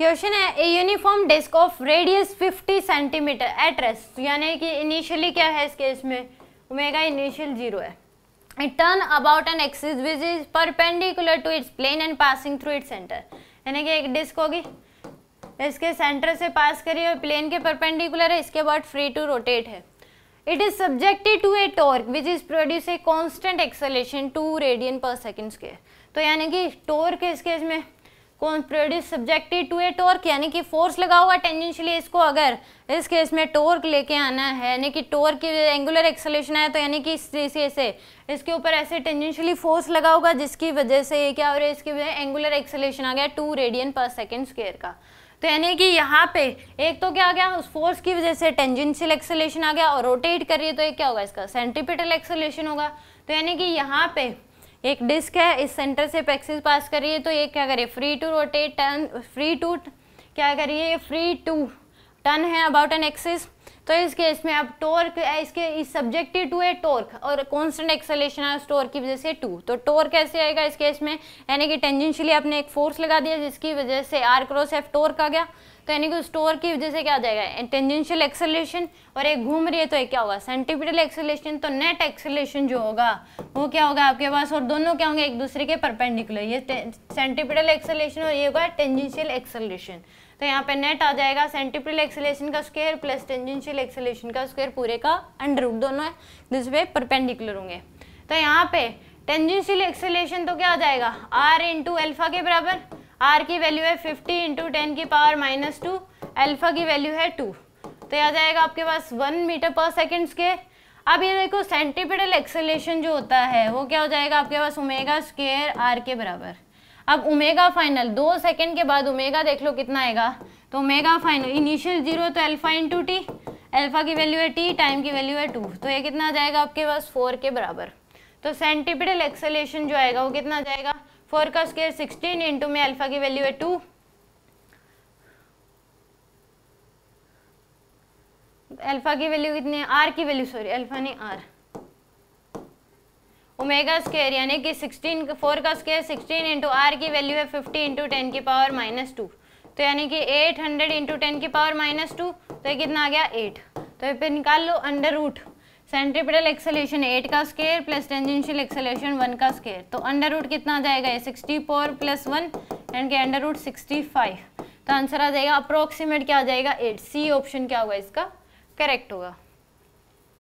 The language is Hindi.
क्वेश्चन है a uniform disc of radius 50 centimetre at rest यानी कि इनिशियली क्या है इस केस में ओमेगा इनिशियल जीरो है it turn about an axis which is perpendicular to its plane and passing through its centre यानी कि एक डिस्क होगी इसके सेंटर से पास करी और प्लेन के परपेंडिकुलर है इसके बाद फ्री टू रोटेट है it is subjected to a torque which is produce a constant acceleration two radian per second के तो यानी कि टॉर्क इसके इसमें कॉन्प्रेटिव टू ए टोर्क यानी कि फोर्स लगा हुआ टेंजेंशियली इसको अगर इस केस में टोर्क लेके आना है यानी कि टोर्क एंगुलर एक्सलेशन है तो यानी कि इस तरीके से इसके ऊपर ऐसे टेंजेंशियली फोर्स लगा होगा जिसकी वजह से ये क्या हो रहा है इसकी वजह एंगुलर एक्सलेशन आ गया two radian per second square का तो यानी कि यहाँ पे एक तो क्या आ गया उस फोर्स की वजह से टेंजेंशियल एक्सलेशन आ गया और रोटेट करिए तो ये क्या होगा इसका सेंटिपिटल एक्सलेशन होगा तो यानी कि यहाँ पे एक डिस्क है इस सेंटर से पैक्सिस एक्सिस पास करिए तो ये क्या करिए free to rotate turn free to क्या करिए फ्री टू टर्न है अबाउट एन एक्सिस तो इस केस में अब टोर्क इसके इस सब्जेक्टिव टू है टोर्क और कॉन्स्टेंट एक्सलेशन है उस टोर्क की वजह से टू तो टोर्क कैसे आएगा इस केस में यानी कि टेंजेंशियली आपने एक फोर्स लगा दिया जिसकी वजह से आर क्रॉस एफ टोर्क आ गया तो यानी कि उस टोर्क की वजह से क्या आ जाएगा टेंजेंशियल एक्सलेशन और एक घूम रही है तो एक क्या होगा सेंटिपिटल एक्सलेशन तो नेट एक्सलेशन जो होगा वो क्या होगा आपके पास और दोनों क्या होंगे एक दूसरे के परपेंडिकुलर ये सेंटिपिटल एक्सलेशन और ये होगा टेंजेंशियल एक्सलेशन तो यहाँ पे नेट आ जाएगा सेंटिप्रिल एक्सेलेशन का स्क्वायर प्लस टेंजेंशियल एक्सेलेशन का स्क्वायर पूरे का अंडर रूट दोनों दूसरे परपेंडिकुलर होंगे तो यहाँ पे टेंजेंशियल एक्सेलेशन तो क्या आ जाएगा आर इंटू एल्फा के बराबर आर की वैल्यू है फिफ्टी इंटू टेन की पावर माइनस टू एल्फा की वैल्यू है टू तो आ जाएगा आपके पास one metre per second square अब ये देखो सेंटीपीडल एक्सेलेशन जो होता है वो क्या हो जाएगा आपके पास उमेगा स्केयर आर के बराबर अब ओमेगा फाइनल दो सेकंड के बाद ओमेगा देख लो कितना आएगा तो ओमेगा फाइनल इनिशियल जीरो तो अल्फा इंटू टी अल्फा की वैल्यू है टी टाइम की वैल्यू है टू तो ये कितना आ जाएगा आपके पास फोर के बराबर तो सेंटिपिटल एक्सेलेशन जो आएगा वो कितना आ जाएगा फोर का स्केयर सिक्सटीन इंटू में अल्फा की वैल्यू है टू अल्फा की वैल्यू कितनी है आर की वैल्यू सॉरी अल्फा नहीं आर ओमेगा स्केयर यानी कि 16 फोर का स्केयर 16 इंटू आर की वैल्यू है 50 इंटू टेन की पावर माइनस टू तो यानी कि 800 हंड्रेड इंटू टेन की पावर माइनस टू तो ये कितना आ गया 8 तो फिर निकाल लो अंडर रूट सेंट्रिपिटल एक्सेलेशन 8 का स्केयर प्लस टेंजेंशियल एक्सेलेशन 1 का स्केयर तो अंडर रूट कितना आ जाएगा ये सिक्सटी फोर प्लस वन यानी कि अंडर रूट फाइव तो आंसर आ जाएगा अप्रोक्सीमेट क्या आ जाएगा एट सी ऑप्शन क्या होगा इसका करेक्ट होगा